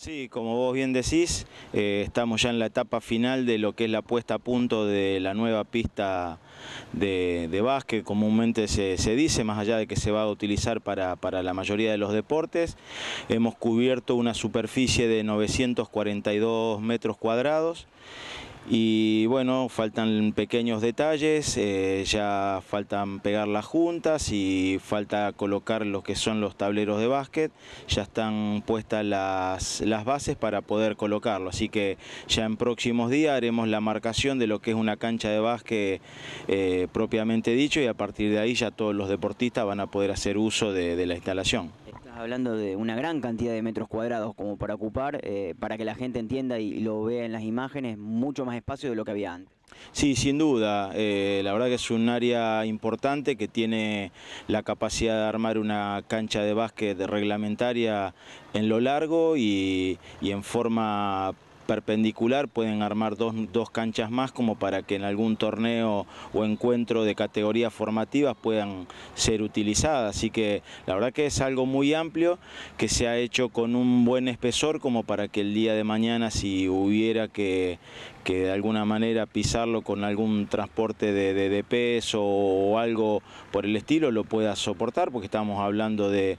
Sí, como vos bien decís, eh, estamos ya en la etapa final de lo que es la puesta a punto de la nueva pista de, básquet, comúnmente se, dice, más allá de que se va a utilizar para, para, la mayoría de los deportes. Hemos cubierto una superficie de 942 metros cuadrados y bueno, faltan pequeños detalles, eh, ya faltan pegar las juntas y falta colocar lo que son los tableros de básquet, ya están puestas las, bases para poder colocarlo, así que ya en próximos días haremos la marcación de lo que es una cancha de básquet eh, propiamente dicho y a partir de ahí ya todos los deportistas van a poder hacer uso de la instalación hablando de una gran cantidad de metros cuadrados como para ocupar, eh, para que la gente entienda y lo vea en las imágenes, mucho más espacio de lo que había antes. Sí, sin duda. Eh, la verdad que es un área importante que tiene la capacidad de armar una cancha de básquet reglamentaria en lo largo y, y en forma perpendicular, pueden armar dos, dos canchas más como para que en algún torneo o encuentro de categorías formativas puedan ser utilizadas. Así que la verdad que es algo muy amplio que se ha hecho con un buen espesor como para que el día de mañana si hubiera que, que de alguna manera pisarlo con algún transporte de, peso o algo por el estilo lo pueda soportar, porque estamos hablando de,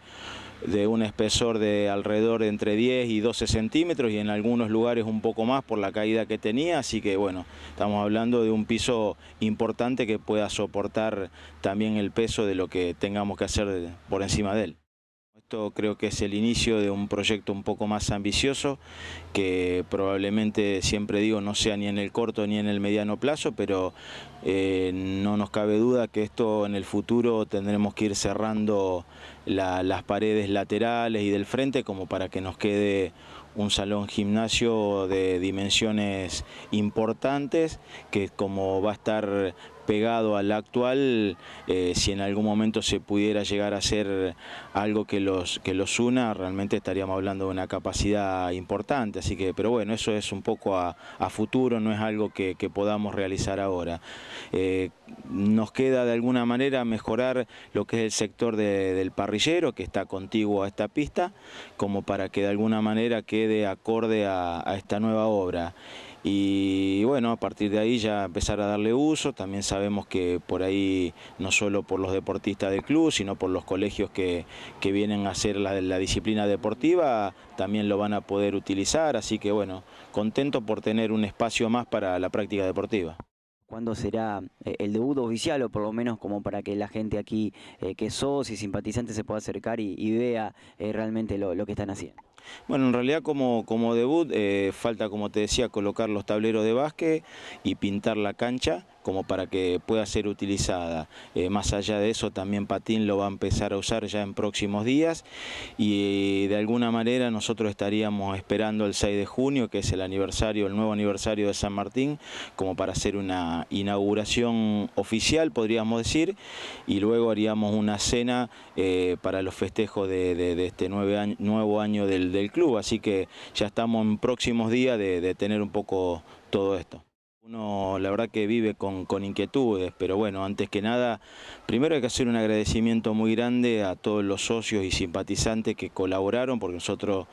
de un espesor de alrededor de entre 10 y 12 centímetros y en algunos lugares un poco más por la caída que tenía, así que bueno, estamos hablando de un piso importante que pueda soportar también el peso de lo que tengamos que hacer por encima de él. Esto creo que es el inicio de un proyecto un poco más ambicioso, que probablemente, siempre digo, no sea ni en el corto ni en el mediano plazo, pero eh, no nos cabe duda que esto en el futuro tendremos que ir cerrando las paredes laterales y del frente como para que nos quede un salón gimnasio de dimensiones importantes que como va a estar pegado al actual, eh, si en algún momento se pudiera llegar a hacer algo que los, que los una, realmente estaríamos hablando de una capacidad importante. Así que, pero bueno, eso es un poco a, futuro, no es algo que, podamos realizar ahora. Eh, nos queda de alguna manera mejorar lo que es el sector del parrillero que está contiguo a esta pista, como para que de alguna manera quede acorde a, esta nueva obra y bueno, a partir de ahí ya empezar a darle uso, también sabemos que por ahí, no solo por los deportistas del club, sino por los colegios que, vienen a hacer la, disciplina deportiva, también lo van a poder utilizar, así que bueno, contento por tener un espacio más para la práctica deportiva cuándo será eh, el debut oficial o por lo menos como para que la gente aquí eh, que sos y simpatizante se pueda acercar y, vea eh, realmente lo que están haciendo. Bueno, en realidad como, como debut eh, falta, como te decía, colocar los tableros de básquet y pintar la cancha como para que pueda ser utilizada. Eh, más allá de eso, también Patín lo va a empezar a usar ya en próximos días y eh, de alguna manera nosotros estaríamos esperando el 6 de junio, que es el aniversario, el nuevo aniversario de San Martín, como para hacer una inauguración oficial, podríamos decir, y luego haríamos una cena para los festejos de, este nuevo año del del, club, así que ya estamos en próximos días de, tener un poco todo esto. Uno la verdad que vive con, inquietudes, pero bueno, antes que nada, primero hay que hacer un agradecimiento muy grande a todos los socios y simpatizantes que colaboraron, porque nosotros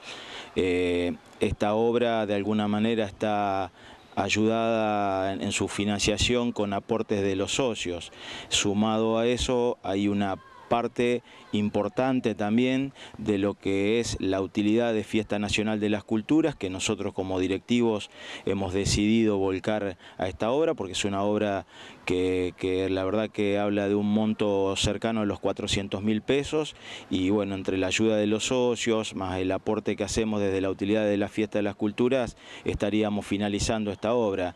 eh, esta obra de alguna manera está ayudada en su financiación con aportes de los socios. Sumado a eso hay una parte importante también de lo que es la utilidad de Fiesta Nacional de las Culturas, que nosotros como directivos hemos decidido volcar a esta obra, porque es una obra que, la verdad que habla de un monto cercano a los 400 mil pesos, y bueno, entre la ayuda de los socios, más el aporte que hacemos desde la utilidad de la Fiesta de las Culturas, estaríamos finalizando esta obra.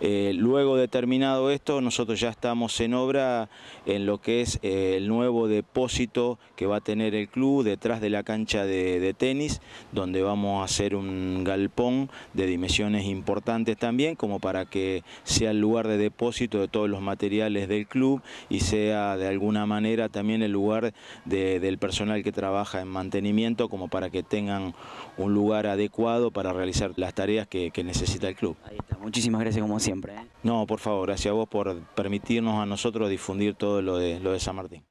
Eh, luego de terminado esto, nosotros ya estamos en obra en lo que es eh, el nuevo depósito que va a tener el club detrás de la cancha de, tenis, donde vamos a hacer un galpón de dimensiones importantes también, como para que sea el lugar de depósito de todos los materiales del club y sea de alguna manera también el lugar del personal que trabaja en mantenimiento, como para que tengan un lugar adecuado para realizar las tareas que, necesita el club. Ahí está. Muchísimas gracias como siempre. ¿eh? No, por favor, gracias a vos por permitirnos a nosotros difundir todo lo de, lo de San Martín.